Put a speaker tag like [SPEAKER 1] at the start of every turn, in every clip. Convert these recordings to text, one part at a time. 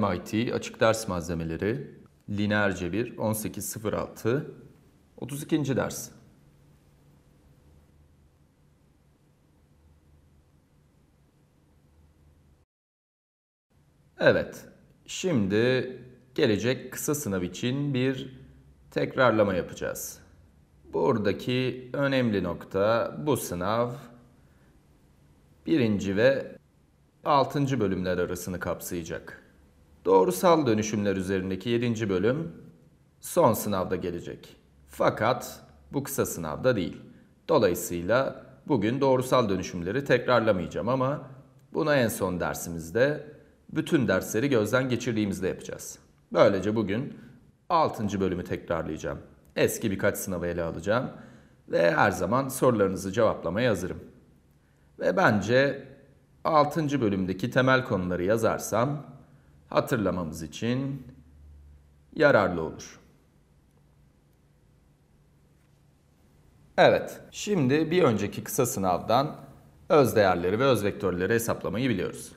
[SPEAKER 1] MIT Açık Ders Malzemeleri Lineer Cebir 1806 32. ders. Evet. Şimdi gelecek kısa sınav için bir tekrarlama yapacağız. Buradaki önemli nokta bu sınav birinci ve altıncı bölümler arasını kapsayacak. Doğrusal dönüşümler üzerindeki 7. bölüm son sınavda gelecek. Fakat bu kısa sınavda değil. Dolayısıyla bugün doğrusal dönüşümleri tekrarlamayacağım ama buna en son dersimizde bütün dersleri gözden geçirdiğimizde yapacağız. Böylece bugün 6. bölümü tekrarlayacağım. Eski birkaç sınavı ele alacağım ve her zaman sorularınızı cevaplamaya hazırım. Ve bence 6. bölümdeki temel konuları yazarsam hatırlamamız için yararlı olur. Evet, şimdi bir önceki kısa sınavdan öz değerleri ve öz vektörleri hesaplamayı biliyoruz.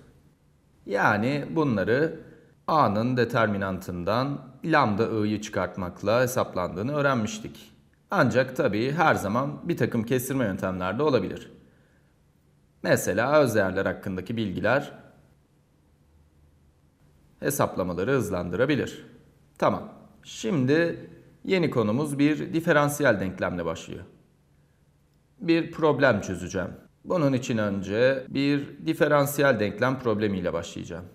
[SPEAKER 1] Yani bunları A'nın determinantından lambda i'yi çıkartmakla hesaplandığını öğrenmiştik. Ancak tabii her zaman bir takım kestirme yöntemler de olabilir. Mesela öz değerler hakkındaki bilgiler hesaplamaları hızlandırabilir. Tamam. Şimdi yeni konumuz bir diferansiyel denklemle başlıyor. Bir problem çözeceğim. Bunun için önce bir diferansiyel denklem problemiyle başlayacağım.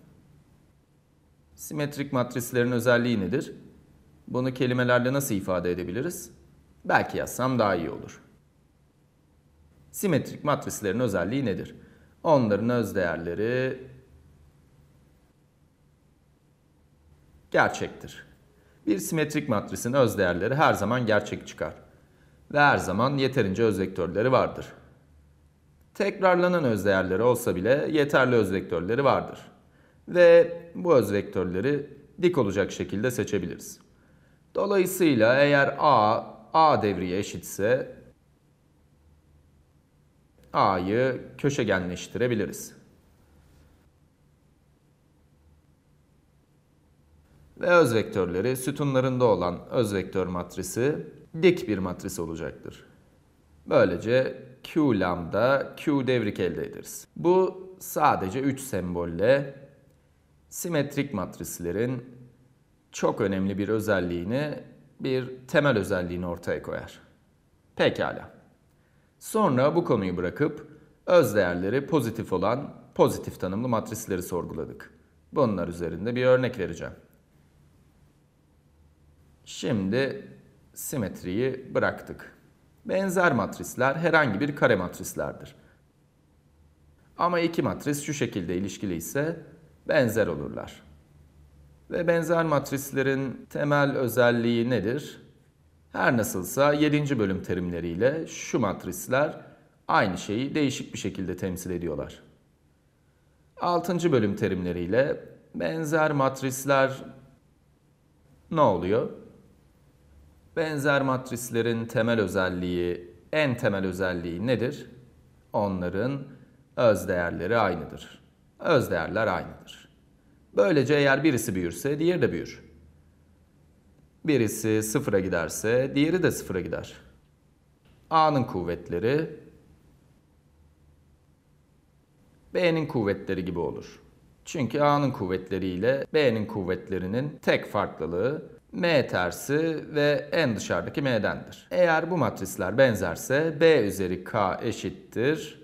[SPEAKER 1] Simetrik matrislerin özelliği nedir? Bunu kelimelerle nasıl ifade edebiliriz? Belki yazsam daha iyi olur. Simetrik matrislerin özelliği nedir? Onların özdeğerleri gerçektir. Bir simetrik matrisin özdeğerleri her zaman gerçek çıkar ve her zaman yeterince özvektörleri vardır. Tekrarlanan özdeğerleri olsa bile yeterli özvektörleri vardır ve bu özvektörleri dik olacak şekilde seçebiliriz. Dolayısıyla eğer A, A devriye eşitse A'yı köşegenleştirebiliriz. ve öz vektörleri sütunlarında olan öz vektör matrisi dik bir matris olacaktır. Böylece Q lambda Q devrik elde ederiz. Bu sadece 3 sembolle simetrik matrislerin çok önemli bir özelliğini, bir temel özelliğini ortaya koyar. Pekala. Sonra bu konuyu bırakıp öz değerleri pozitif olan pozitif tanımlı matrisleri sorguladık. Bunlar üzerinde bir örnek vereceğim. Şimdi simetriyi bıraktık. Benzer matrisler herhangi bir kare matrislerdir. Ama iki matris şu şekilde ilişkili ise benzer olurlar. Ve benzer matrislerin temel özelliği nedir? Her nasılsa 7. bölüm terimleriyle şu matrisler aynı şeyi değişik bir şekilde temsil ediyorlar. 6. bölüm terimleriyle benzer matrisler ne oluyor? Benzer matrislerin temel özelliği, en temel özelliği nedir? Onların öz değerleri aynıdır. Öz değerler aynıdır. Böylece eğer birisi büyürse diğeri de büyür. Birisi sıfıra giderse diğeri de sıfıra gider. A'nın kuvvetleri B'nin kuvvetleri gibi olur. Çünkü A'nın kuvvetleriyle B'nin kuvvetlerinin tek farklılığı M tersi ve en dışarıdaki M'dendir. Eğer bu matrisler benzerse B üzeri K eşittir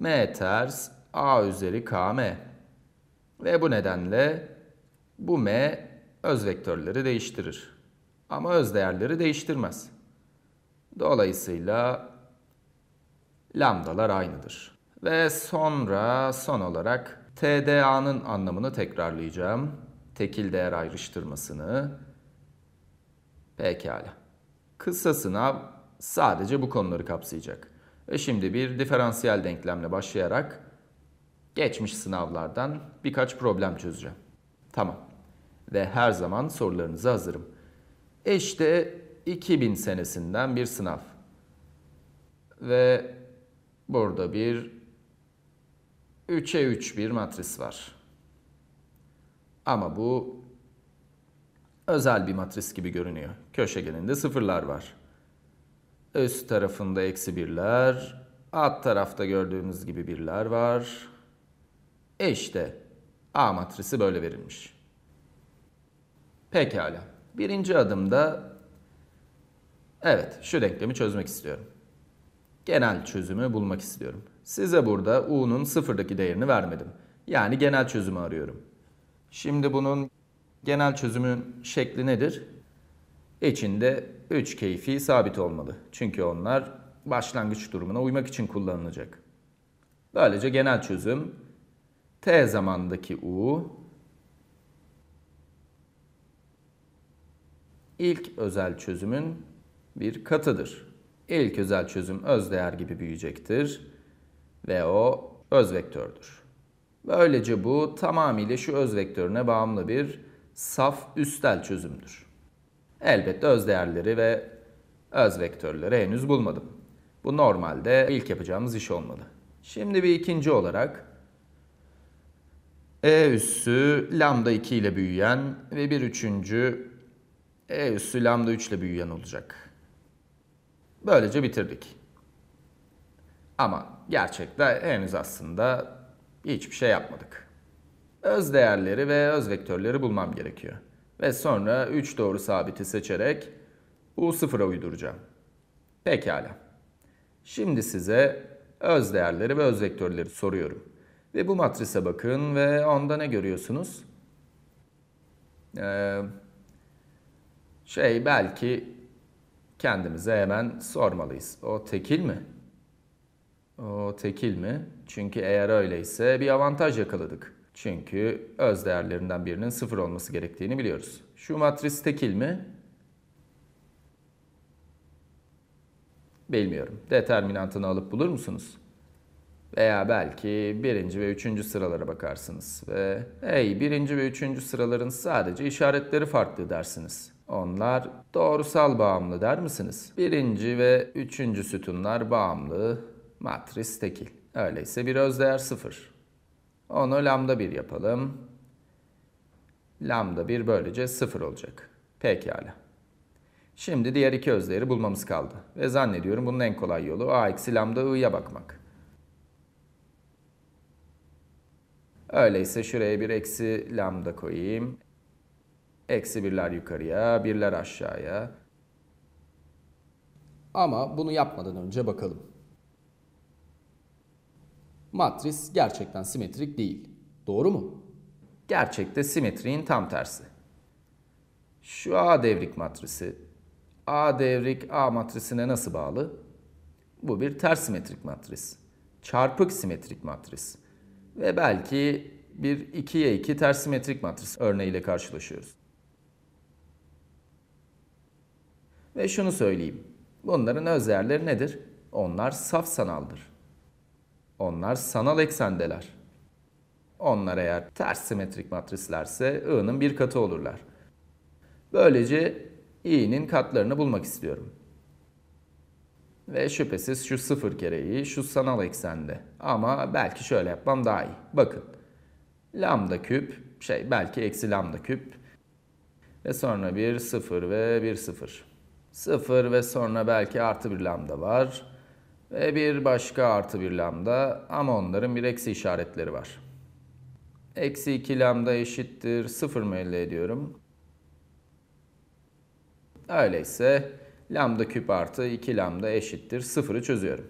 [SPEAKER 1] M ters A üzeri KM. Ve bu nedenle bu M öz vektörleri değiştirir. Ama öz değerleri değiştirmez. Dolayısıyla lambdalar aynıdır. Ve sonra son olarak TDA'nın anlamını tekrarlayacağım tekil değer ayrıştırmasını. Pekala. Kısa sınav sadece bu konuları kapsayacak. Ve şimdi bir diferansiyel denklemle başlayarak geçmiş sınavlardan birkaç problem çözeceğim. Tamam. Ve her zaman sorularınızı hazırım. İşte 2000 senesinden bir sınav. Ve burada bir 3'e 3 bir matris var. Ama bu özel bir matris gibi görünüyor. Köşegeninde sıfırlar var. Üst tarafında eksi birler, alt tarafta gördüğünüz gibi birler var. E işte A matrisi böyle verilmiş. Pekala. Birinci adımda evet şu denklemi çözmek istiyorum. Genel çözümü bulmak istiyorum. Size burada u'nun sıfırdaki değerini vermedim. Yani genel çözümü arıyorum. Şimdi bunun genel çözümün şekli nedir? İçinde 3 keyfi sabit olmalı. Çünkü onlar başlangıç durumuna uymak için kullanılacak. Böylece genel çözüm t zamandaki u ilk özel çözümün bir katıdır. İlk özel çözüm özdeğer gibi büyüyecektir ve o öz vektördür. Böylece bu tamamıyla şu öz vektörüne bağımlı bir saf üstel çözümdür. Elbette öz değerleri ve öz vektörleri henüz bulmadım. Bu normalde ilk yapacağımız iş olmalı. Şimdi bir ikinci olarak E üssü lambda 2 ile büyüyen ve bir üçüncü E üssü lambda 3 ile büyüyen olacak. Böylece bitirdik. Ama gerçekte henüz aslında Hiçbir şey yapmadık. Öz değerleri ve öz vektörleri bulmam gerekiyor. Ve sonra 3 doğru sabiti seçerek u sıfıra uyduracağım. Pekala. Şimdi size öz değerleri ve öz vektörleri soruyorum. Ve bu matrise bakın ve onda ne görüyorsunuz? Ee, şey belki kendimize hemen sormalıyız. O tekil mi? O tekil mi? Çünkü eğer öyleyse bir avantaj yakaladık. Çünkü öz değerlerinden birinin sıfır olması gerektiğini biliyoruz. Şu matris tekil mi? Bilmiyorum. Determinantını alıp bulur musunuz? Veya belki birinci ve üçüncü sıralara bakarsınız ve hey birinci ve üçüncü sıraların sadece işaretleri farklı dersiniz. Onlar doğrusal bağımlı der misiniz? Birinci ve üçüncü sütunlar bağımlı, Matris tekil. Öyleyse bir özdeğer sıfır. Onu lambda 1 yapalım. Lambda 1 böylece sıfır olacak. Pekala. Şimdi diğer iki özdeğeri bulmamız kaldı. Ve zannediyorum bunun en kolay yolu a eksi lambda i'ye bakmak. Öyleyse şuraya bir eksi lambda koyayım. Eksi birler yukarıya, birler aşağıya. Ama bunu yapmadan önce bakalım matris gerçekten simetrik değil. Doğru mu? Gerçekte simetriğin tam tersi. Şu A devrik matrisi A devrik A matrisine nasıl bağlı? Bu bir ters simetrik matris. Çarpık simetrik matris. Ve belki bir 2'ye 2 ters simetrik matris örneğiyle karşılaşıyoruz. Ve şunu söyleyeyim. Bunların özellikleri nedir? Onlar saf sanaldır. Onlar sanal eksendeler. Onlar eğer ters simetrik matrislerse I'nın bir katı olurlar. Böylece i'nin katlarını bulmak istiyorum. Ve şüphesiz şu sıfır kere i şu sanal eksende. Ama belki şöyle yapmam daha iyi. Bakın lambda küp şey belki eksi lambda küp ve sonra bir sıfır ve bir sıfır. Sıfır ve sonra belki artı bir lambda var. Ve bir başka artı bir lambda ama onların bir eksi işaretleri var. Eksi 2 lambda eşittir 0 mı elde ediyorum? Öyleyse lambda küp artı 2 lambda eşittir 0'ı çözüyorum.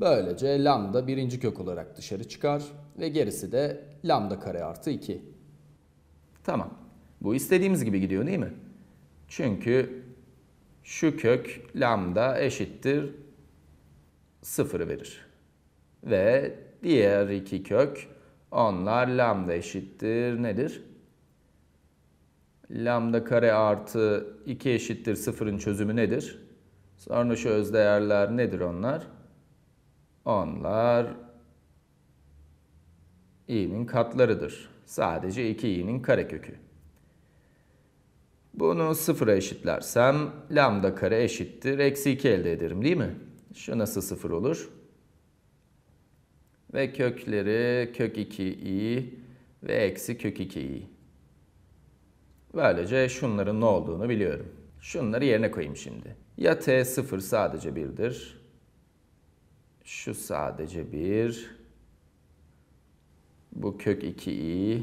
[SPEAKER 1] Böylece lambda birinci kök olarak dışarı çıkar ve gerisi de lambda kare artı 2. Tamam. Bu istediğimiz gibi gidiyor değil mi? Çünkü şu kök lambda eşittir sıfırı verir. Ve diğer iki kök onlar lambda eşittir nedir? Lambda kare artı 2 eşittir sıfırın çözümü nedir? Sonra şu özdeğerler nedir onlar? Onlar i'nin katlarıdır. Sadece 2i'nin kare kökü. Bunu sıfıra eşitlersem lambda kare eşittir. Eksi 2 elde ederim değil mi? Şu nasıl sıfır olur? Ve kökleri kök 2i ve eksi kök 2i. Böylece şunların ne olduğunu biliyorum. Şunları yerine koyayım şimdi. Ya t sıfır sadece 1'dir. Şu sadece 1. Bu kök 2i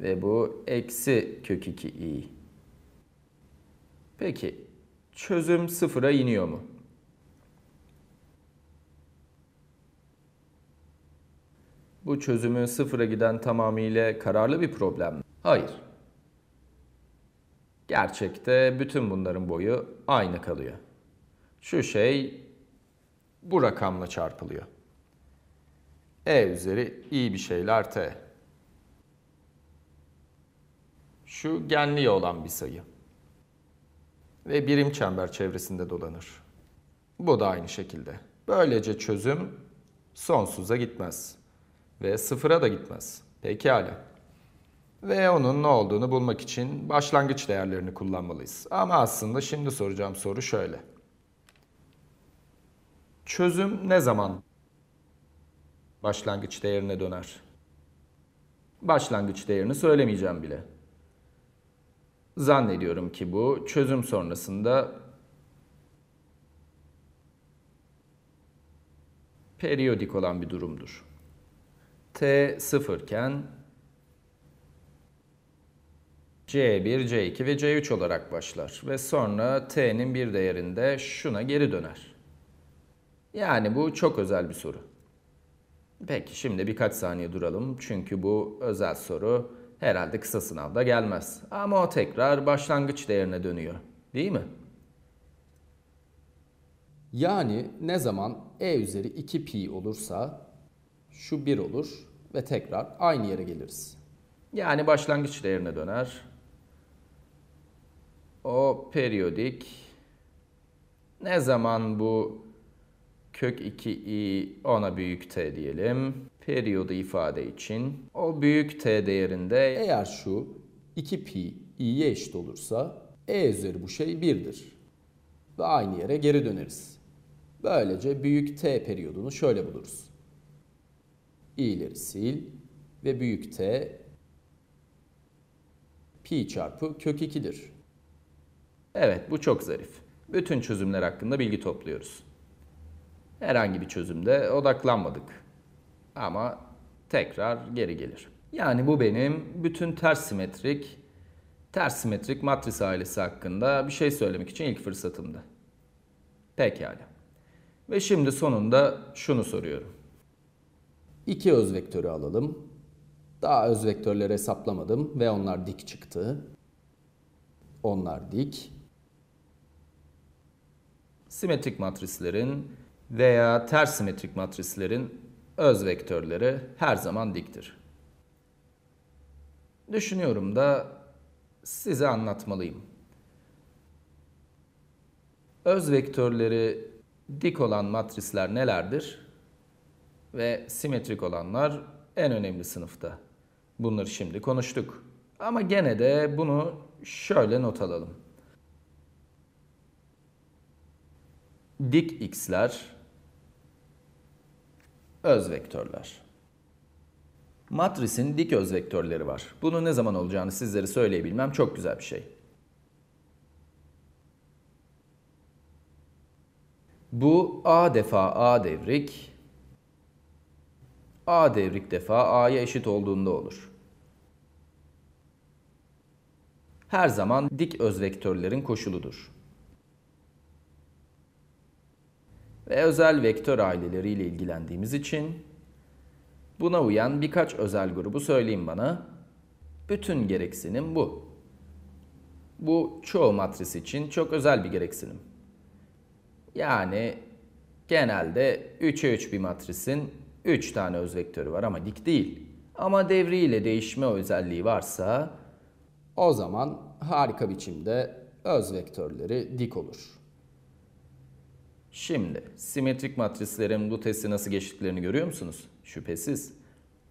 [SPEAKER 1] ve bu eksi kök 2i. Peki çözüm sıfıra iniyor mu? Bu çözümün sıfıra giden tamamıyla kararlı bir problem mi? Hayır. Gerçekte bütün bunların boyu aynı kalıyor. Şu şey bu rakamla çarpılıyor. E üzeri iyi bir şeyler t. Şu genliği olan bir sayı. Ve birim çember çevresinde dolanır. Bu da aynı şekilde. Böylece çözüm sonsuza gitmez. Ve sıfıra da gitmez. Pekala. Ve onun ne olduğunu bulmak için başlangıç değerlerini kullanmalıyız. Ama aslında şimdi soracağım soru şöyle. Çözüm ne zaman başlangıç değerine döner? Başlangıç değerini söylemeyeceğim bile. Zannediyorum ki bu çözüm sonrasında periyodik olan bir durumdur. T sıfırken C1, C2 ve C3 olarak başlar ve sonra T'nin bir değerinde şuna geri döner. Yani bu çok özel bir soru. Peki şimdi birkaç saniye duralım çünkü bu özel soru herhalde kısa sınavda gelmez. Ama o tekrar başlangıç değerine dönüyor. Değil mi? Yani ne zaman e üzeri 2 pi olursa şu 1 olur ve tekrar aynı yere geliriz. Yani başlangıç değerine döner. O periyodik ne zaman bu kök 2i ona büyük t diyelim periyodu ifade için o büyük t değerinde eğer şu 2 pi i'ye eşit olursa e üzeri bu şey 1'dir. Ve aynı yere geri döneriz. Böylece büyük t periyodunu şöyle buluruz. i'leri sil ve büyük t pi çarpı kök 2'dir. Evet bu çok zarif. Bütün çözümler hakkında bilgi topluyoruz. Herhangi bir çözümde odaklanmadık ama tekrar geri gelir. Yani bu benim bütün ters simetrik, ters simetrik matris ailesi hakkında bir şey söylemek için ilk fırsatımdı. Pekala. Ve şimdi sonunda şunu soruyorum. İki öz vektörü alalım. Daha öz vektörleri hesaplamadım ve onlar dik çıktı. Onlar dik. Simetrik matrislerin veya ters simetrik matrislerin öz vektörleri her zaman diktir. Düşünüyorum da size anlatmalıyım. Öz vektörleri dik olan matrisler nelerdir? Ve simetrik olanlar en önemli sınıfta. Bunları şimdi konuştuk. Ama gene de bunu şöyle not alalım. Dik x'ler öz vektörler. Matrisin dik öz vektörleri var. Bunu ne zaman olacağını sizlere söyleyebilmem çok güzel bir şey. Bu A defa A devrik, A devrik defa A'ya eşit olduğunda olur. Her zaman dik öz vektörlerin koşuludur. ve özel vektör aileleriyle ilgilendiğimiz için buna uyan birkaç özel grubu söyleyin bana. Bütün gereksinim bu. Bu çoğu matris için çok özel bir gereksinim. Yani genelde 3'e 3 bir matrisin 3 tane öz vektörü var ama dik değil. Ama devriyle değişme özelliği varsa o zaman harika biçimde öz vektörleri dik olur. Şimdi simetrik matrislerin bu testi nasıl geçtiklerini görüyor musunuz? Şüphesiz.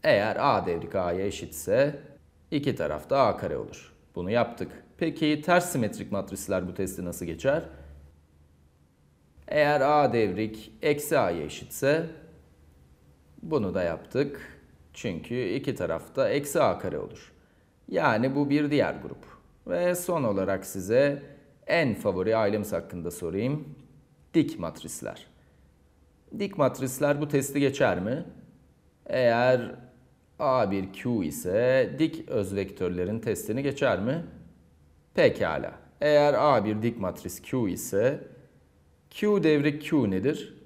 [SPEAKER 1] Eğer A devrik A'ya eşitse iki tarafta A kare olur. Bunu yaptık. Peki ters simetrik matrisler bu testi nasıl geçer? Eğer A devrik eksi A'ya eşitse bunu da yaptık. Çünkü iki tarafta eksi A kare olur. Yani bu bir diğer grup. Ve son olarak size en favori ailemiz hakkında sorayım. Dik matrisler. Dik matrisler bu testi geçer mi? Eğer A1Q ise dik öz vektörlerin testini geçer mi? Pekala. Eğer A1 dik matris Q ise Q devrik Q nedir?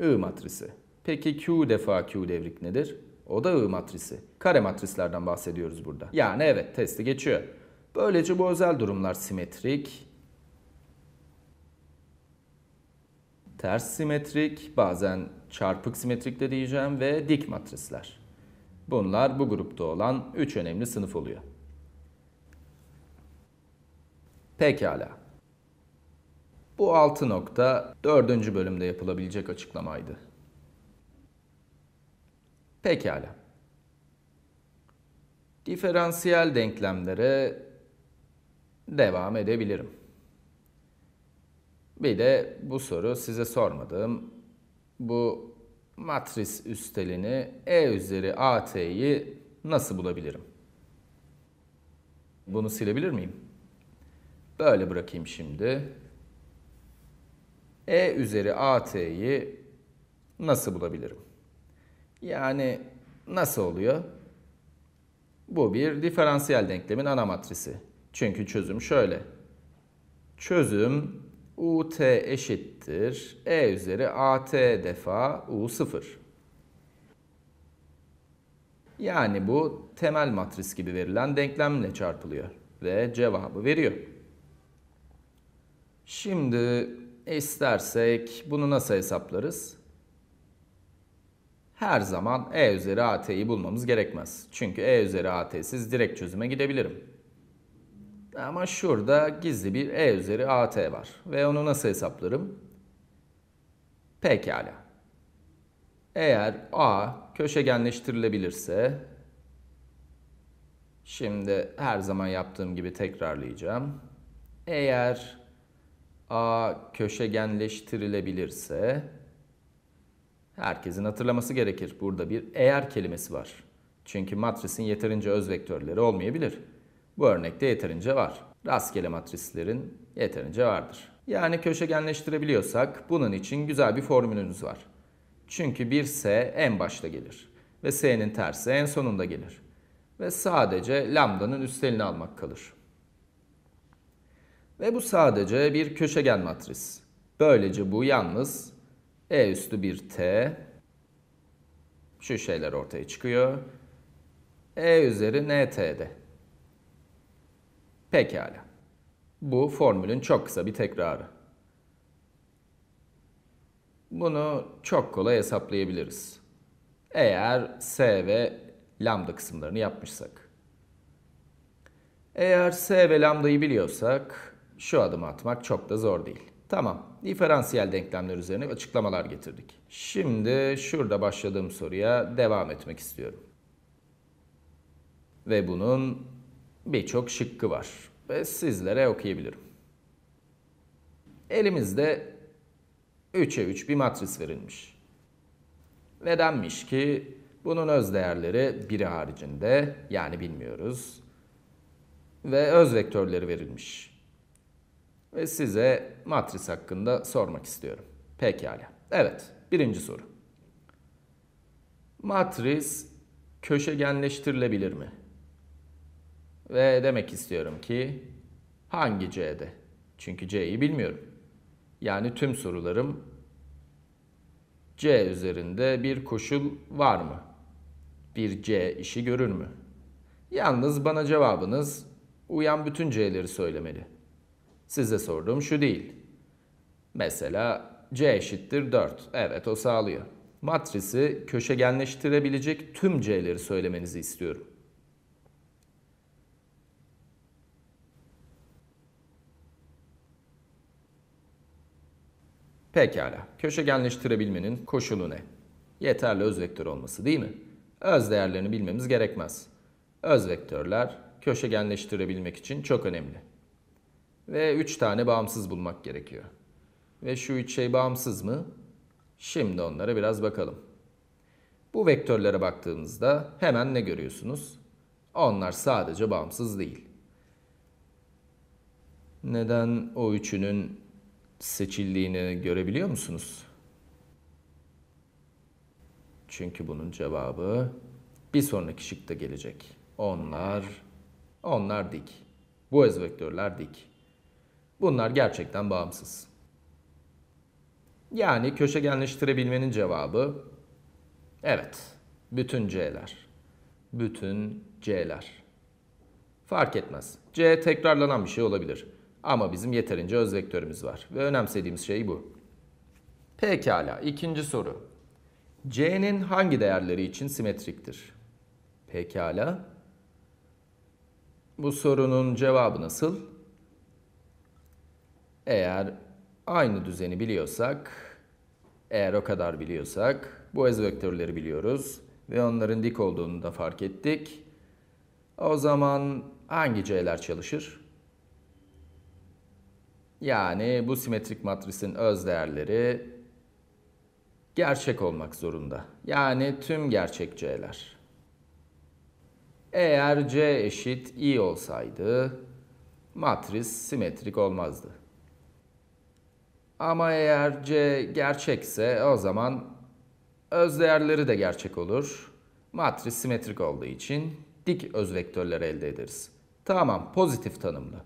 [SPEAKER 1] I matrisi. Peki Q defa Q devrik nedir? O da I matrisi. Kare matrislerden bahsediyoruz burada. Yani evet testi geçiyor. Böylece bu özel durumlar simetrik, ters simetrik, bazen çarpık simetrik de diyeceğim ve dik matrisler. Bunlar bu grupta olan 3 önemli sınıf oluyor. Pekala. Bu 6 nokta 4. bölümde yapılabilecek açıklamaydı. Pekala. Diferansiyel denklemlere devam edebilirim. Bir de bu soru size sormadığım bu matris üstelini E üzeri AT'yi nasıl bulabilirim? Bunu silebilir miyim? Böyle bırakayım şimdi. E üzeri AT'yi nasıl bulabilirim? Yani nasıl oluyor? Bu bir diferansiyel denklemin ana matrisi. Çünkü çözüm şöyle. Çözüm UT eşittir E üzeri AT defa U0. Yani bu temel matris gibi verilen denklemle çarpılıyor ve cevabı veriyor. Şimdi istersek bunu nasıl hesaplarız? Her zaman E üzeri AT'yi bulmamız gerekmez. Çünkü E üzeri AT'siz direkt çözüme gidebilirim. Ama şurada gizli bir E üzeri AT var. Ve onu nasıl hesaplarım? Pekala. Eğer A köşegenleştirilebilirse şimdi her zaman yaptığım gibi tekrarlayacağım. Eğer A köşegenleştirilebilirse herkesin hatırlaması gerekir. Burada bir eğer kelimesi var. Çünkü matrisin yeterince öz vektörleri olmayabilir. Bu örnekte yeterince var. Rastgele matrislerin yeterince vardır. Yani köşegenleştirebiliyorsak bunun için güzel bir formülünüz var. Çünkü bir S en başta gelir ve S'nin tersi en sonunda gelir. Ve sadece lambdanın üstelini almak kalır. Ve bu sadece bir köşegen matris. Böylece bu yalnız E üstü bir T şu şeyler ortaya çıkıyor. E üzeri NT'de. Pekala. Bu formülün çok kısa bir tekrarı. Bunu çok kolay hesaplayabiliriz. Eğer S ve lambda kısımlarını yapmışsak. Eğer S ve lambdayı biliyorsak şu adımı atmak çok da zor değil. Tamam. Diferansiyel denklemler üzerine açıklamalar getirdik. Şimdi şurada başladığım soruya devam etmek istiyorum. Ve bunun birçok şıkkı var ve sizlere okuyabilirim. Elimizde 3'e 3 bir matris verilmiş. Ve denmiş ki bunun öz değerleri 1 haricinde yani bilmiyoruz ve öz vektörleri verilmiş. Ve size matris hakkında sormak istiyorum. Pekala. Evet, birinci soru. Matris köşegenleştirilebilir mi? Ve demek istiyorum ki hangi C'de? Çünkü C'yi bilmiyorum. Yani tüm sorularım C üzerinde bir koşul var mı? Bir C işi görür mü? Yalnız bana cevabınız uyan bütün C'leri söylemeli. Size sorduğum şu değil. Mesela C eşittir 4. Evet o sağlıyor. Matrisi köşegenleştirebilecek tüm C'leri söylemenizi istiyorum. Pekala. Köşegenleştirebilmenin koşulu ne? Yeterli öz vektör olması değil mi? Öz değerlerini bilmemiz gerekmez. Öz vektörler köşegenleştirebilmek için çok önemli. Ve 3 tane bağımsız bulmak gerekiyor. Ve şu üç şey bağımsız mı? Şimdi onlara biraz bakalım. Bu vektörlere baktığımızda hemen ne görüyorsunuz? Onlar sadece bağımsız değil. Neden o üçünün seçildiğini görebiliyor musunuz? Çünkü bunun cevabı bir sonraki şıkta gelecek. Onlar, onlar dik. Bu öz vektörler dik. Bunlar gerçekten bağımsız. Yani köşegenleştirebilmenin cevabı evet. Bütün C'ler. Bütün C'ler. Fark etmez. C tekrarlanan bir şey olabilir. Ama bizim yeterince öz vektörümüz var ve önemsediğimiz şey bu. Pekala ikinci soru. C'nin hangi değerleri için simetriktir? Pekala. Bu sorunun cevabı nasıl? Eğer aynı düzeni biliyorsak, eğer o kadar biliyorsak, bu ez vektörleri biliyoruz ve onların dik olduğunu da fark ettik. O zaman hangi C'ler çalışır? Yani bu simetrik matrisin öz değerleri gerçek olmak zorunda. Yani tüm gerçek c'ler. Eğer c eşit i olsaydı matris simetrik olmazdı. Ama eğer c gerçekse o zaman öz değerleri de gerçek olur. Matris simetrik olduğu için dik öz vektörleri elde ederiz. Tamam pozitif tanımlı.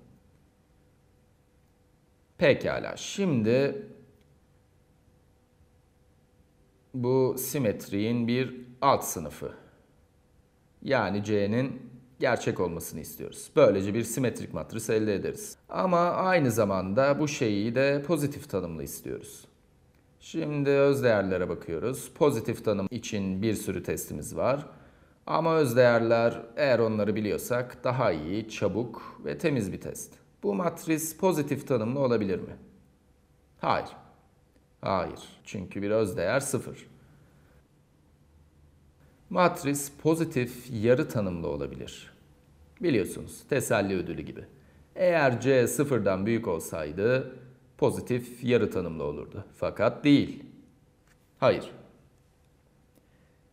[SPEAKER 1] Pekala. Şimdi bu simetriğin bir alt sınıfı. Yani C'nin gerçek olmasını istiyoruz. Böylece bir simetrik matris elde ederiz. Ama aynı zamanda bu şeyi de pozitif tanımlı istiyoruz. Şimdi özdeğerlere bakıyoruz. Pozitif tanım için bir sürü testimiz var. Ama özdeğerler eğer onları biliyorsak daha iyi, çabuk ve temiz bir test. Bu matris pozitif tanımlı olabilir mi? Hayır. Hayır. Çünkü bir özdeğer sıfır. Matris pozitif yarı tanımlı olabilir. Biliyorsunuz teselli ödülü gibi. Eğer C sıfırdan büyük olsaydı pozitif yarı tanımlı olurdu. Fakat değil. Hayır.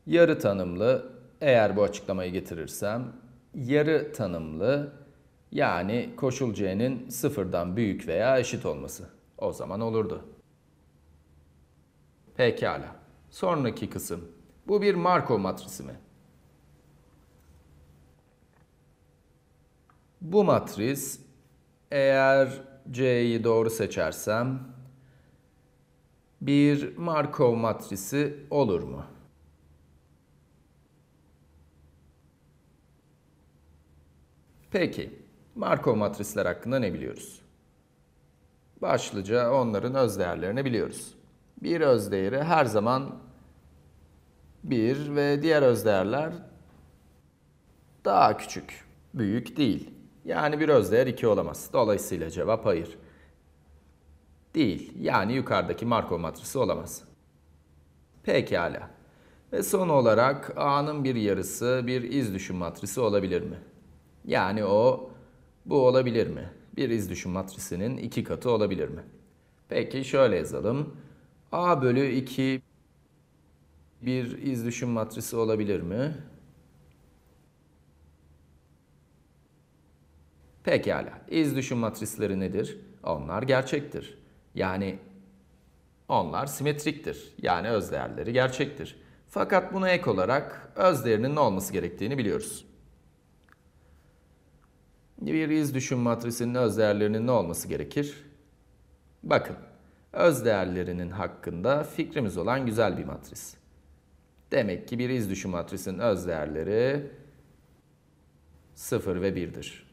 [SPEAKER 1] Yarı tanımlı eğer bu açıklamayı getirirsem yarı tanımlı yani koşul c'nin sıfırdan büyük veya eşit olması. O zaman olurdu. Pekala. Sonraki kısım. Bu bir Markov matrisi mi? Bu matris eğer C'yi doğru seçersem bir Markov matrisi olur mu? Peki. Markov matrisler hakkında ne biliyoruz? Başlıca onların öz değerlerini biliyoruz. Bir öz değeri her zaman 1 ve diğer öz değerler daha küçük, büyük değil. Yani bir öz değer 2 olamaz. Dolayısıyla cevap hayır. Değil. Yani yukarıdaki Markov matrisi olamaz. Pekala. Ve son olarak A'nın bir yarısı bir iz düşüm matrisi olabilir mi? Yani o bu olabilir mi? Bir iz düşüm matrisinin iki katı olabilir mi? Peki şöyle yazalım. A bölü 2 bir iz düşüm matrisi olabilir mi? Pekala. İz düşüm matrisleri nedir? Onlar gerçektir. Yani onlar simetriktir. Yani özdeğerleri gerçektir. Fakat buna ek olarak özdeğerinin ne olması gerektiğini biliyoruz. Bir iz düşüm matrisinin öz değerlerinin ne olması gerekir? Bakın, öz değerlerinin hakkında fikrimiz olan güzel bir matris. Demek ki bir iz düşüm matrisinin öz değerleri 0 ve 1'dir.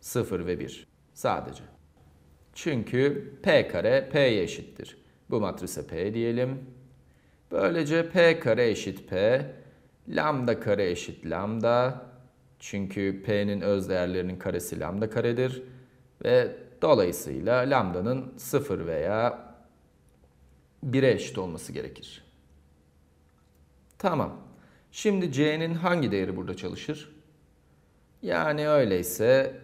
[SPEAKER 1] 0 ve 1 sadece. Çünkü P kare P'ye eşittir. Bu matrise P diyelim. Böylece P kare eşit P, lambda kare eşit lambda, çünkü P'nin öz değerlerinin karesi lambda karedir ve dolayısıyla lambdanın 0 veya 1'e eşit olması gerekir. Tamam. Şimdi C'nin hangi değeri burada çalışır? Yani öyleyse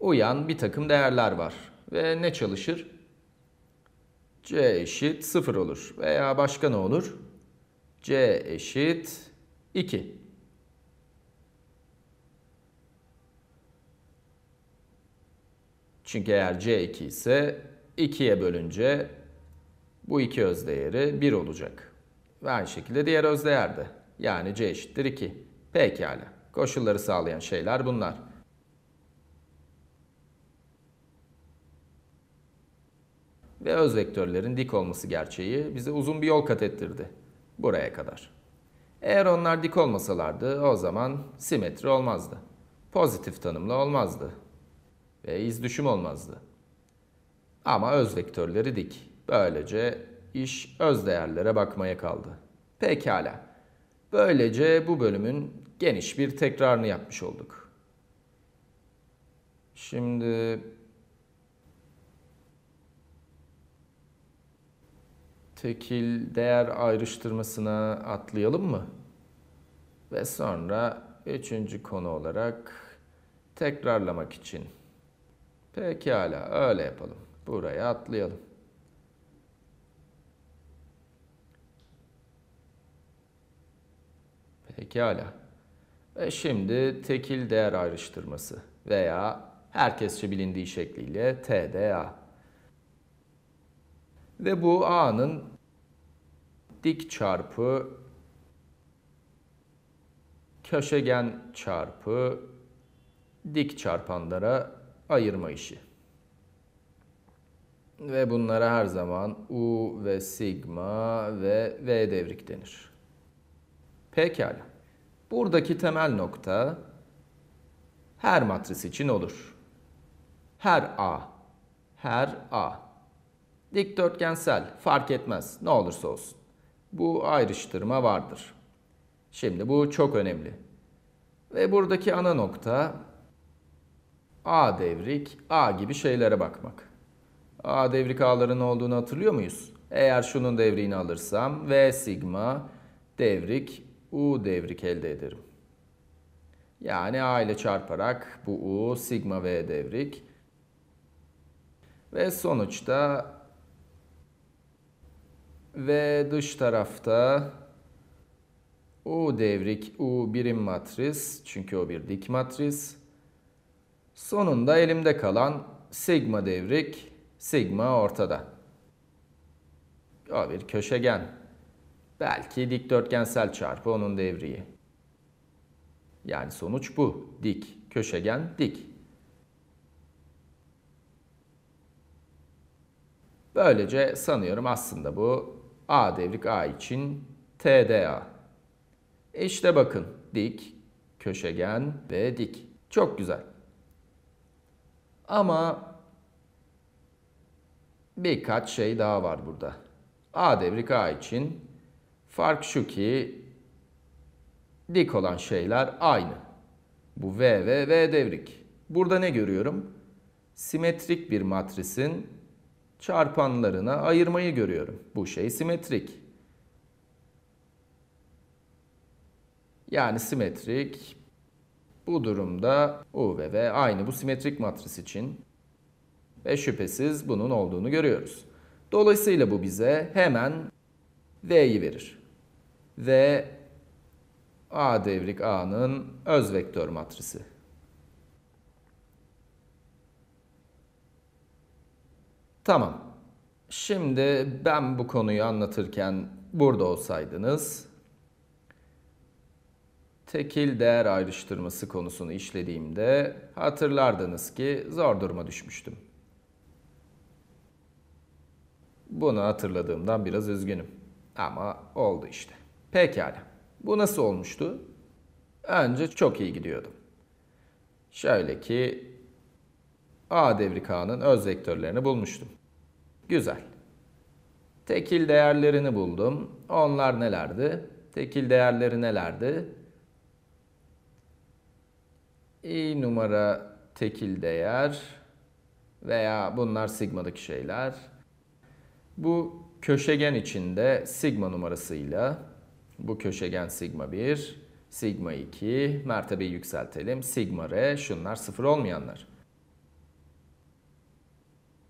[SPEAKER 1] uyan bir takım değerler var. Ve ne çalışır? C eşit 0 olur. Veya başka ne olur? C eşit 2. Çünkü eğer C 2 ise 2'ye bölünce bu iki özdeğeri 1 olacak. Ve aynı şekilde diğer özdeğer de. Yani C eşittir 2. Pekala. Koşulları sağlayan şeyler bunlar. Ve öz vektörlerin dik olması gerçeği bize uzun bir yol kat ettirdi. Buraya kadar. Eğer onlar dik olmasalardı o zaman simetri olmazdı. Pozitif tanımlı olmazdı ve iz düşüm olmazdı. Ama öz vektörleri dik. Böylece iş öz değerlere bakmaya kaldı. Pekala. Böylece bu bölümün geniş bir tekrarını yapmış olduk. Şimdi tekil değer ayrıştırmasına atlayalım mı? Ve sonra üçüncü konu olarak tekrarlamak için Pekala öyle yapalım. Buraya atlayalım. Pekala. Ve şimdi tekil değer ayrıştırması veya herkesçe bilindiği şekliyle TDA. Ve bu A'nın dik çarpı köşegen çarpı dik çarpanlara ayırma işi. Ve bunlara her zaman U ve sigma ve V devrik denir. Pekala. Buradaki temel nokta her matris için olur. Her A. Her A. Dikdörtgensel fark etmez ne olursa olsun. Bu ayrıştırma vardır. Şimdi bu çok önemli. Ve buradaki ana nokta A devrik, A gibi şeylere bakmak. A devrik A'ların olduğunu hatırlıyor muyuz? Eğer şunun devriğini alırsam V sigma devrik U devrik elde ederim. Yani A ile çarparak bu U sigma V devrik ve sonuçta v dış tarafta U devrik U birim matris çünkü o bir dik matris Sonunda elimde kalan sigma devrik, sigma ortada. O bir köşegen. Belki dikdörtgensel çarpı onun devriği. Yani sonuç bu. Dik, köşegen, dik. Böylece sanıyorum aslında bu A devrik A için TDA. İşte bakın dik, köşegen ve dik. Çok güzel. Ama birkaç şey daha var burada. A devri K için fark şu ki dik olan şeyler aynı. Bu V ve V devrik. Burada ne görüyorum? Simetrik bir matrisin çarpanlarına ayırmayı görüyorum. Bu şey simetrik. Yani simetrik bu durumda U ve V aynı bu simetrik matris için ve şüphesiz bunun olduğunu görüyoruz. Dolayısıyla bu bize hemen V'yi verir. V A devrik A'nın öz vektör matrisi. Tamam. Şimdi ben bu konuyu anlatırken burada olsaydınız tekil değer ayrıştırması konusunu işlediğimde hatırlardınız ki zor duruma düşmüştüm. Bunu hatırladığımdan biraz üzgünüm. Ama oldu işte. Pekala. Bu nasıl olmuştu? Önce çok iyi gidiyordum. Şöyle ki A devri K'nın öz vektörlerini bulmuştum. Güzel. Tekil değerlerini buldum. Onlar nelerdi? Tekil değerleri nelerdi? i numara tekil değer veya bunlar sigmadaki şeyler. Bu köşegen içinde sigma numarasıyla bu köşegen sigma 1, sigma 2, mertebeyi yükseltelim. Sigma r, şunlar sıfır olmayanlar.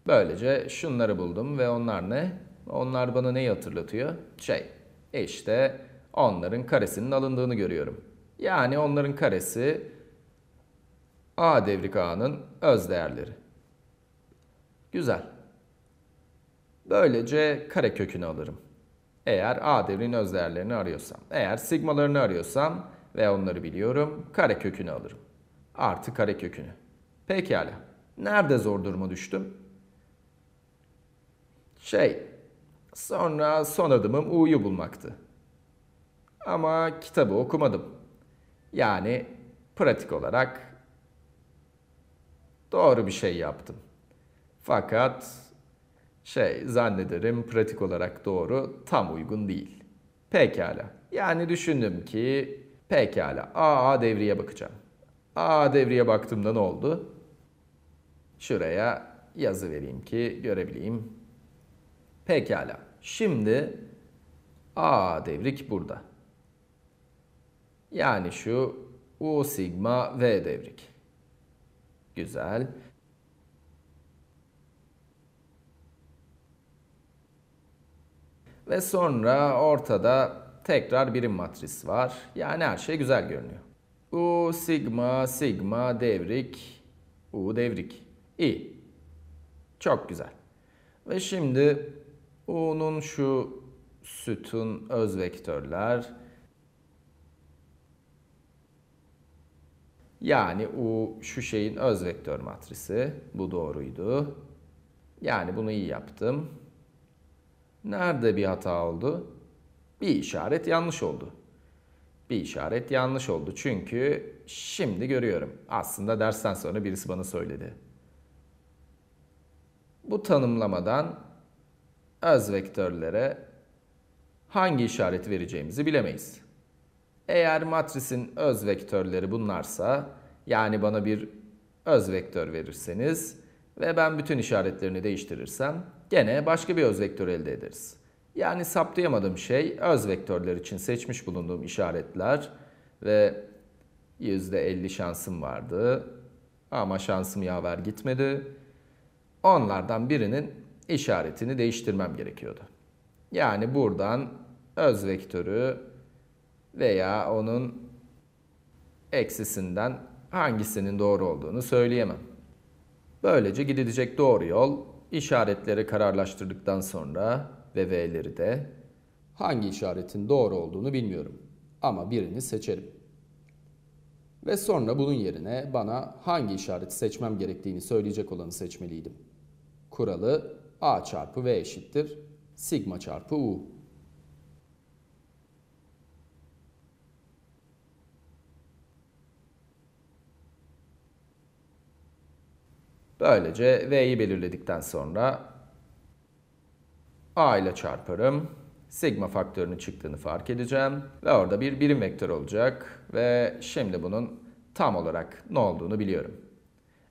[SPEAKER 1] Böylece şunları buldum ve onlar ne? Onlar bana neyi hatırlatıyor? Şey, işte onların karesinin alındığını görüyorum. Yani onların karesi A devrik A'nın öz değerleri. Güzel. Böylece kare kökünü alırım. Eğer A devrin öz değerlerini arıyorsam. Eğer sigmalarını arıyorsam ve onları biliyorum kare kökünü alırım. Artı kare kökünü. Pekala. Nerede zor duruma düştüm? Şey, sonra son adımım U'yu bulmaktı. Ama kitabı okumadım. Yani pratik olarak Doğru bir şey yaptım. Fakat şey zannederim pratik olarak doğru tam uygun değil. Pekala. Yani düşündüm ki pekala AA devriye bakacağım. AA devriye baktığımda ne oldu? Şuraya yazı vereyim ki görebileyim. Pekala. Şimdi AA devrik burada. Yani şu U sigma V devrik. Güzel. Ve sonra ortada tekrar birim matris var. Yani her şey güzel görünüyor. U, sigma, sigma, devrik, U devrik. İyi. Çok güzel. Ve şimdi U'nun şu sütun öz vektörler Yani U şu şeyin öz vektör matrisi. Bu doğruydu. Yani bunu iyi yaptım. Nerede bir hata oldu? Bir işaret yanlış oldu. Bir işaret yanlış oldu çünkü şimdi görüyorum. Aslında dersten sonra birisi bana söyledi. Bu tanımlamadan öz vektörlere hangi işareti vereceğimizi bilemeyiz. Eğer matrisin öz vektörleri bunlarsa yani bana bir öz vektör verirseniz ve ben bütün işaretlerini değiştirirsem gene başka bir öz vektör elde ederiz. Yani saptayamadığım şey öz vektörler için seçmiş bulunduğum işaretler ve %50 şansım vardı ama şansım yaver gitmedi. Onlardan birinin işaretini değiştirmem gerekiyordu. Yani buradan öz vektörü veya onun eksisinden hangisinin doğru olduğunu söyleyemem. Böylece gidilecek doğru yol işaretleri kararlaştırdıktan sonra ve V'leri de hangi işaretin doğru olduğunu bilmiyorum ama birini seçerim. Ve sonra bunun yerine bana hangi işareti seçmem gerektiğini söyleyecek olanı seçmeliydim. Kuralı A çarpı V eşittir sigma çarpı U. Böylece V'yi belirledikten sonra A ile çarparım. Sigma faktörünün çıktığını fark edeceğim. Ve orada bir birim vektör olacak. Ve şimdi bunun tam olarak ne olduğunu biliyorum.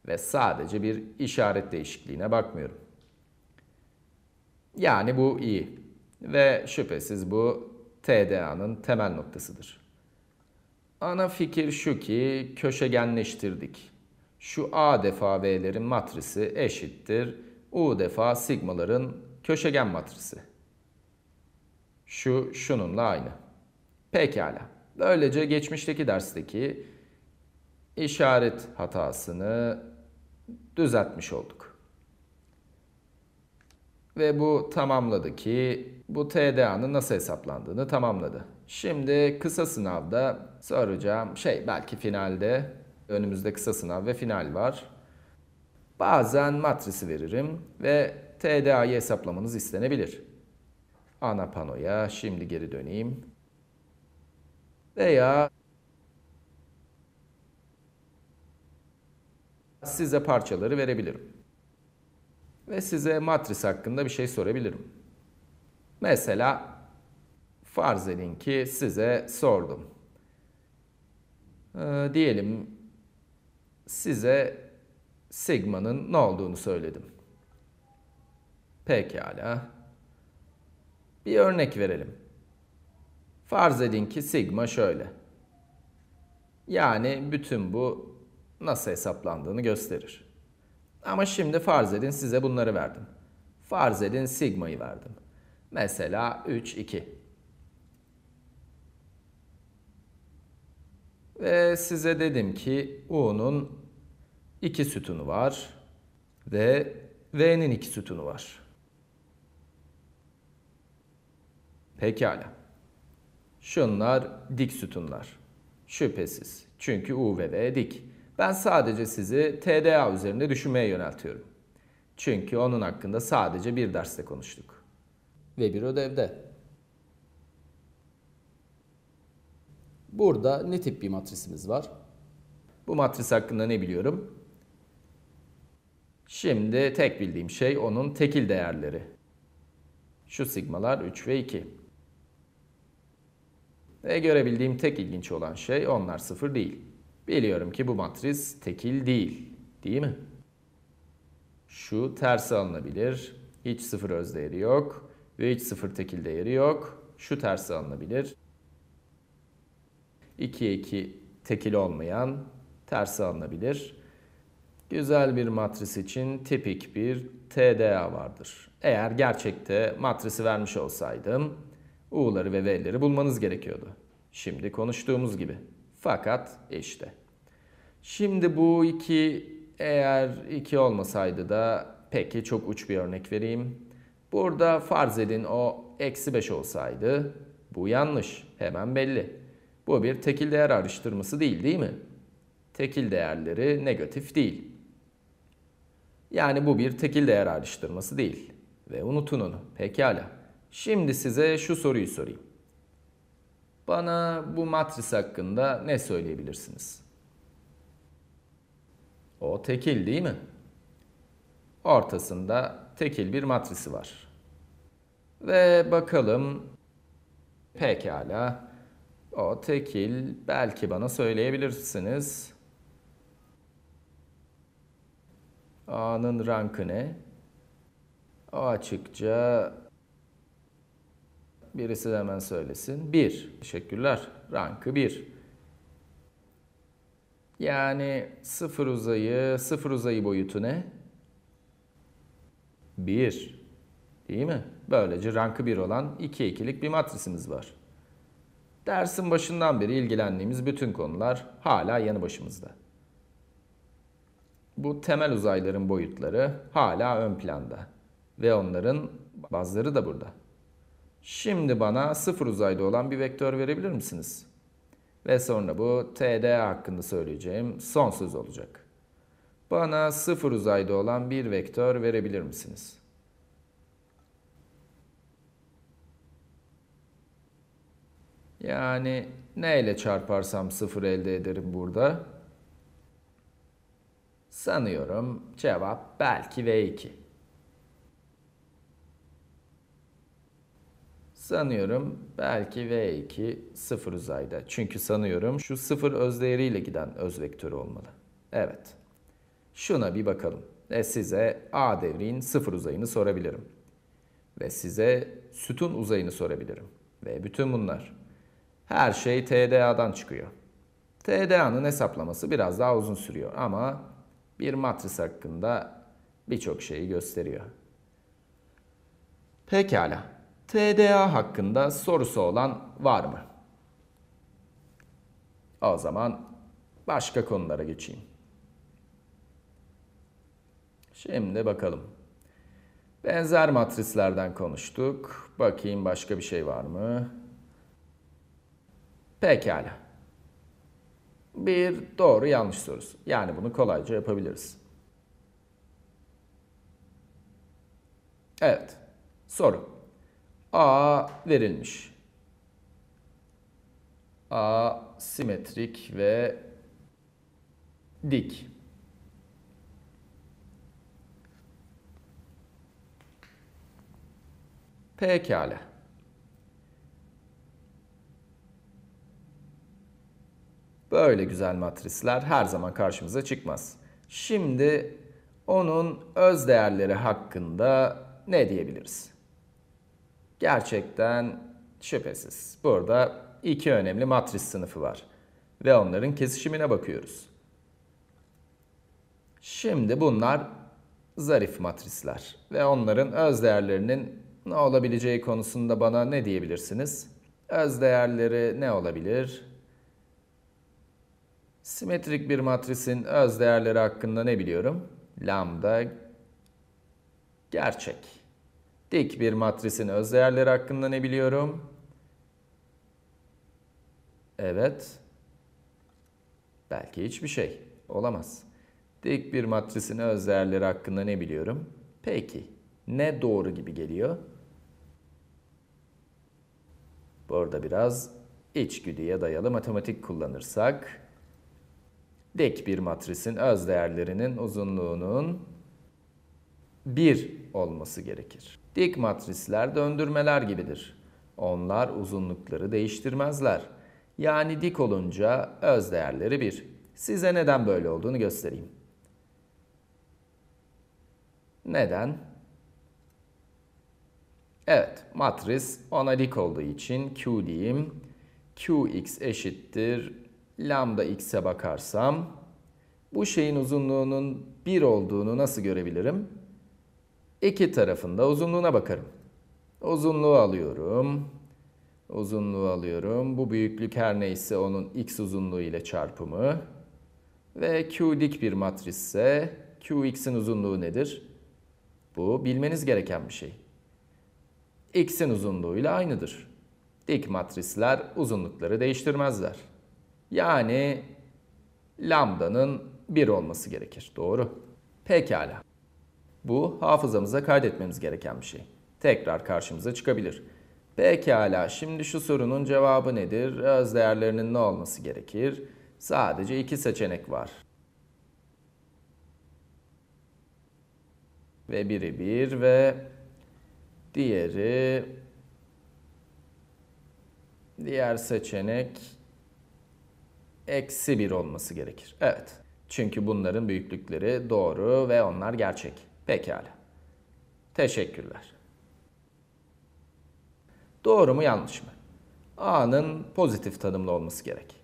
[SPEAKER 1] Ve sadece bir işaret değişikliğine bakmıyorum. Yani bu iyi. Ve şüphesiz bu TDA'nın temel noktasıdır. Ana fikir şu ki köşegenleştirdik şu A defa V'lerin matrisi eşittir. U defa sigmaların köşegen matrisi. Şu şununla aynı. Pekala. Böylece geçmişteki dersteki işaret hatasını düzeltmiş olduk. Ve bu tamamladı ki bu TDA'nın nasıl hesaplandığını tamamladı. Şimdi kısa sınavda soracağım şey belki finalde Önümüzde kısa sınav ve final var. Bazen matrisi veririm ve TDA'yı hesaplamanız istenebilir. Ana panoya şimdi geri döneyim. Veya size parçaları verebilirim. Ve size matris hakkında bir şey sorabilirim. Mesela farz edin ki size sordum. Ee, diyelim size sigma'nın ne olduğunu söyledim. Pekala. Bir örnek verelim. Farz edin ki sigma şöyle. Yani bütün bu nasıl hesaplandığını gösterir. Ama şimdi farz edin size bunları verdim. Farz edin sigmayı verdim. Mesela 3, 2. Ve size dedim ki U'nun iki sütunu var ve V'nin iki sütunu var. Pekala. Şunlar dik sütunlar. Şüphesiz. Çünkü U ve V dik. Ben sadece sizi TDA üzerinde düşünmeye yöneltiyorum. Çünkü onun hakkında sadece bir derste konuştuk. Ve bir ödevde. Burada ne tip bir matrisimiz var? Bu matris hakkında ne biliyorum? Şimdi tek bildiğim şey onun tekil değerleri. Şu sigmalar 3 ve 2. Ve görebildiğim tek ilginç olan şey onlar sıfır değil. Biliyorum ki bu matris tekil değil. Değil mi? Şu tersi alınabilir. Hiç sıfır özdeğeri yok. Ve hiç sıfır tekil değeri yok. Şu tersi alınabilir. 2'ye 2 tekil olmayan tersi alınabilir. Güzel bir matris için tipik bir TDA vardır. Eğer gerçekte matrisi vermiş olsaydım U'ları ve V'leri bulmanız gerekiyordu. Şimdi konuştuğumuz gibi. Fakat işte. Şimdi bu 2 eğer 2 olmasaydı da peki çok uç bir örnek vereyim. Burada farz edin o eksi 5 olsaydı bu yanlış hemen belli. Bu bir tekil değer araştırması değil değil mi? Tekil değerleri negatif değil. Yani bu bir tekil değer araştırması değil. Ve unutun onu. Pekala. Şimdi size şu soruyu sorayım. Bana bu matris hakkında ne söyleyebilirsiniz? O tekil değil mi? Ortasında tekil bir matrisi var. Ve bakalım pekala o tekil belki bana söyleyebilirsiniz. A'nın rankı ne? O açıkça birisi de hemen söylesin. 1. Teşekkürler. Rankı 1. Yani sıfır uzayı, sıfır uzayı boyutu ne? 1. Değil mi? Böylece rankı 1 olan iki ikilik bir matrisimiz var. Dersin başından beri ilgilendiğimiz bütün konular hala yanı başımızda. Bu temel uzayların boyutları hala ön planda ve onların bazıları da burada. Şimdi bana sıfır uzayda olan bir vektör verebilir misiniz? Ve sonra bu TDA hakkında söyleyeceğim son söz olacak. Bana sıfır uzayda olan bir vektör verebilir misiniz? Yani neyle çarparsam sıfır elde ederim burada? Sanıyorum cevap belki V2. Sanıyorum belki V2 sıfır uzayda. Çünkü sanıyorum şu sıfır özdeğeriyle giden öz vektörü olmalı. Evet. Şuna bir bakalım. Ve size A devriğin sıfır uzayını sorabilirim. Ve size sütun uzayını sorabilirim. Ve bütün bunlar. Her şey TDA'dan çıkıyor. TDA'nın hesaplaması biraz daha uzun sürüyor ama bir matris hakkında birçok şeyi gösteriyor. Pekala. TDA hakkında sorusu olan var mı? O zaman başka konulara geçeyim. Şimdi bakalım. Benzer matrislerden konuştuk. Bakayım başka bir şey var mı? Pekala. Bir doğru yanlış sorusu. Yani bunu kolayca yapabiliriz. Evet. Soru. A verilmiş. A simetrik ve dik. Pekala. Böyle güzel matrisler her zaman karşımıza çıkmaz. Şimdi onun öz değerleri hakkında ne diyebiliriz? Gerçekten şüphesiz burada iki önemli matris sınıfı var ve onların kesişimine bakıyoruz. Şimdi bunlar zarif matrisler ve onların öz değerlerinin ne olabileceği konusunda bana ne diyebilirsiniz? Öz değerleri ne olabilir? Simetrik bir matrisin öz değerleri hakkında ne biliyorum? Lambda gerçek. Dik bir matrisin öz değerleri hakkında ne biliyorum? Evet. Belki hiçbir şey. Olamaz. Dik bir matrisin öz değerleri hakkında ne biliyorum? Peki. Ne doğru gibi geliyor? Burada biraz içgüdüye dayalı matematik kullanırsak dik bir matrisin öz değerlerinin uzunluğunun 1 olması gerekir. Dik matrisler döndürmeler gibidir. Onlar uzunlukları değiştirmezler. Yani dik olunca öz değerleri 1. Size neden böyle olduğunu göstereyim. Neden? Evet, matris ona dik olduğu için Q diyeyim. Qx eşittir lambda x'e bakarsam bu şeyin uzunluğunun 1 olduğunu nasıl görebilirim? İki tarafında uzunluğuna bakarım. Uzunluğu alıyorum. Uzunluğu alıyorum. Bu büyüklük her neyse onun x uzunluğu ile çarpımı. Ve Q dik bir matrisse Qx'in uzunluğu nedir? Bu bilmeniz gereken bir şey. X'in uzunluğuyla aynıdır. Dik matrisler uzunlukları değiştirmezler. Yani lambdanın 1 olması gerekir. Doğru. Pekala. Bu hafızamıza kaydetmemiz gereken bir şey. Tekrar karşımıza çıkabilir. Pekala şimdi şu sorunun cevabı nedir? Öz değerlerinin ne olması gerekir? Sadece iki seçenek var. Ve biri 1 bir ve diğeri diğer seçenek eksi 1 olması gerekir. Evet. Çünkü bunların büyüklükleri doğru ve onlar gerçek. Pekala. Teşekkürler. Doğru mu yanlış mı? A'nın pozitif tanımlı olması gerek.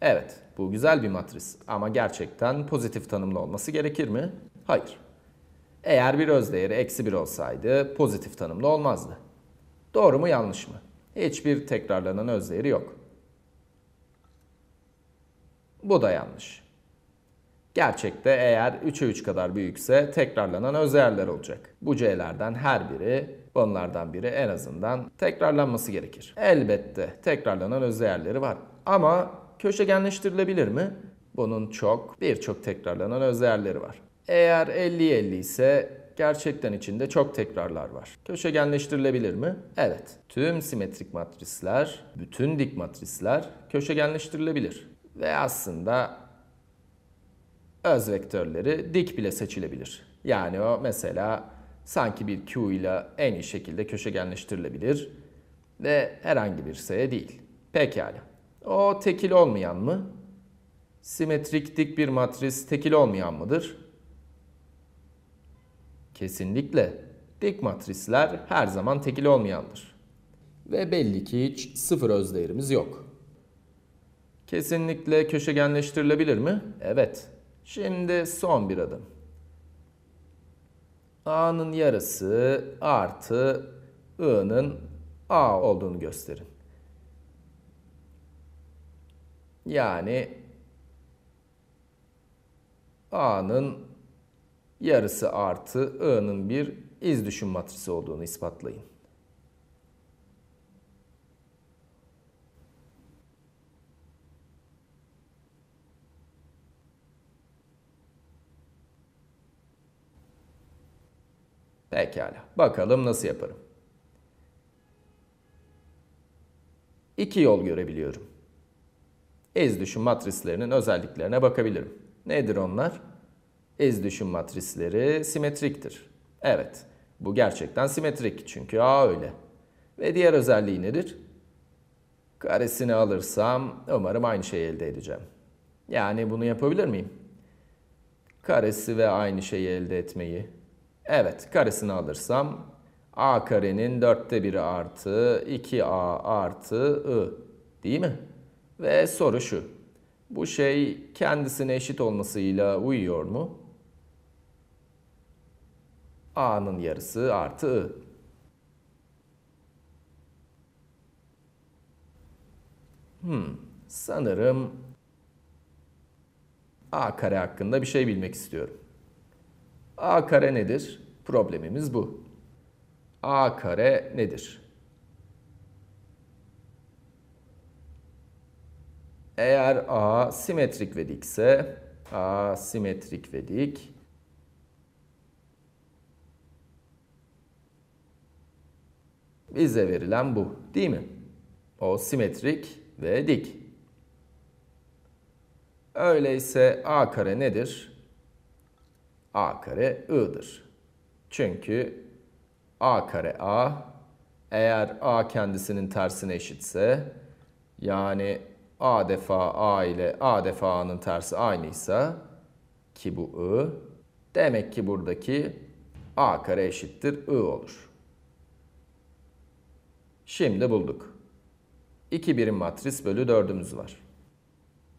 [SPEAKER 1] Evet, bu güzel bir matris ama gerçekten pozitif tanımlı olması gerekir mi? Hayır. Eğer bir öz değeri eksi 1 olsaydı pozitif tanımlı olmazdı. Doğru mu yanlış mı? Hiçbir tekrarlanan öz değeri yok. Bu da yanlış. Gerçekte eğer 3'e 3 kadar büyükse tekrarlanan özeller olacak. Bu C'lerden her biri, bunlardan biri en azından tekrarlanması gerekir. Elbette tekrarlanan özelleri var. Ama köşegenleştirilebilir mi? Bunun çok, birçok tekrarlanan özelleri var. Eğer 50-50 ise gerçekten içinde çok tekrarlar var. Köşegenleştirilebilir mi? Evet. Tüm simetrik matrisler, bütün dik matrisler köşegenleştirilebilir ve aslında öz vektörleri dik bile seçilebilir. Yani o mesela sanki bir Q ile en iyi şekilde köşegenleştirilebilir ve herhangi bir sayı değil. Pekala. O tekil olmayan mı? Simetrik dik bir matris tekil olmayan mıdır? Kesinlikle. Dik matrisler her zaman tekil olmayandır. Ve belli ki hiç sıfır öz değerimiz yok kesinlikle köşegenleştirilebilir mi? Evet. Şimdi son bir adım. A'nın yarısı artı I'nın A olduğunu gösterin. Yani A'nın yarısı artı I'nın bir iz düşün matrisi olduğunu ispatlayın. Pekala. Bakalım nasıl yaparım. İki yol görebiliyorum. Ez düşüm matrislerinin özelliklerine bakabilirim. Nedir onlar? Ez düşüm matrisleri simetriktir. Evet, bu gerçekten simetrik çünkü A öyle. Ve diğer özelliği nedir? Karesini alırsam umarım aynı şeyi elde edeceğim. Yani bunu yapabilir miyim? Karesi ve aynı şeyi elde etmeyi Evet karesini alırsam a karenin dörtte biri artı 2a artı i değil mi? Ve soru şu. Bu şey kendisine eşit olmasıyla uyuyor mu? a'nın yarısı artı i. Hmm, sanırım a kare hakkında bir şey bilmek istiyorum. a kare nedir? Problemimiz bu. A kare nedir? Eğer A simetrik ve dikse, A simetrik ve dik. Bize verilen bu değil mi? O simetrik ve dik. Öyleyse A kare nedir? A kare I'dır. Çünkü a kare a eğer a kendisinin tersine eşitse yani a defa a ile a defa a'nın tersi aynıysa ki bu i demek ki buradaki a kare eşittir i olur. Şimdi bulduk. 2 birim matris bölü 4'ümüz var.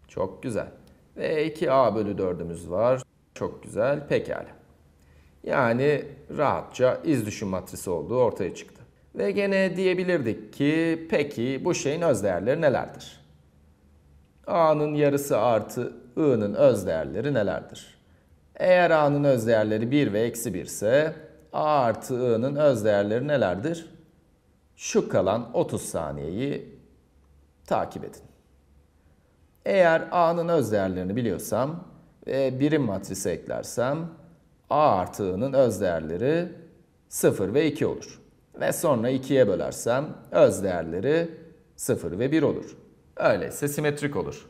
[SPEAKER 1] Çok güzel. Ve 2a bölü 4'ümüz var. Çok güzel. Pekala. Yani rahatça iz düşüm matrisi olduğu ortaya çıktı. Ve gene diyebilirdik ki peki bu şeyin öz değerleri nelerdir? A'nın yarısı artı I'nın öz değerleri nelerdir? Eğer A'nın öz değerleri 1 ve eksi 1 ise A artı I'nın öz değerleri nelerdir? Şu kalan 30 saniyeyi takip edin. Eğer A'nın öz değerlerini biliyorsam ve birim matrisi eklersem a artığının öz değerleri 0 ve 2 olur. Ve sonra 2'ye bölersem öz değerleri 0 ve 1 olur. Öyleyse simetrik olur.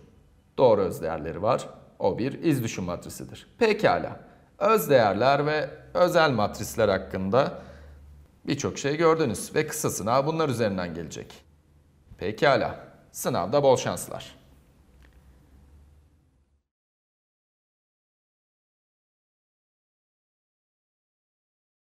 [SPEAKER 1] Doğru öz değerleri var. O bir iz düşüm matrisidir. Pekala. Öz değerler ve özel matrisler hakkında birçok şey gördünüz ve kısa sınav bunlar üzerinden gelecek. Pekala. Sınavda bol şanslar.